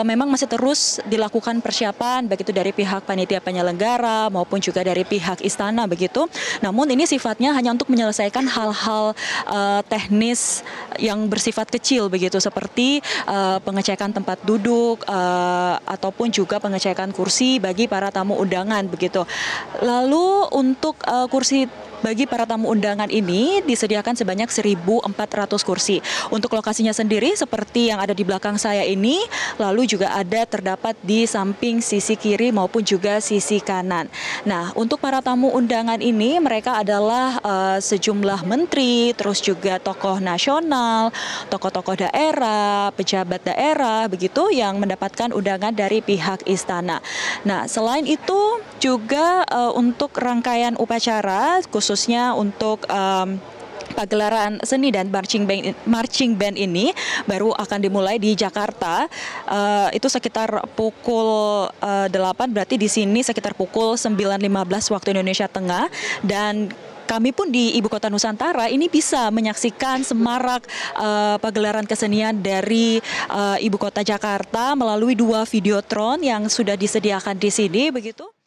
Eh, memang masih terus dilakukan persiapan begitu dari pihak panitia penyelenggara maupun juga dari pihak istana begitu. Namun ini sifatnya hanya untuk menyelesaikan hal-hal uh, teknis yang bersifat kecil begitu seperti uh, pengecekan tempat duduk uh, ataupun juga pengecekan kursi bagi para tamu undangan begitu. Lalu untuk uh, kursi bagi para tamu undangan ini disediakan sebanyak 1.400 kursi. Untuk lokasinya sendiri seperti yang ada di belakang saya ini, lalu juga ada terdapat di samping sisi kiri maupun juga sisi kanan. Nah, untuk para tamu undangan ini mereka adalah uh, sejumlah menteri, terus juga tokoh nasional, tokoh-tokoh daerah, pejabat daerah begitu yang mendapatkan undangan dari pihak istana. Nah, selain itu juga uh, untuk rangkaian upacara khusus khususnya untuk um, pagelaran seni dan marching band marching band ini baru akan dimulai di Jakarta uh, itu sekitar pukul uh, eh, 8 berarti di sini sekitar pukul 9.15 waktu Indonesia Tengah dan kami pun di Ibu Kota Nusantara ini bisa menyaksikan semarak uh, pagelaran kesenian dari uh, Ibu Kota Jakarta melalui dua videotron yang sudah disediakan di sini begitu.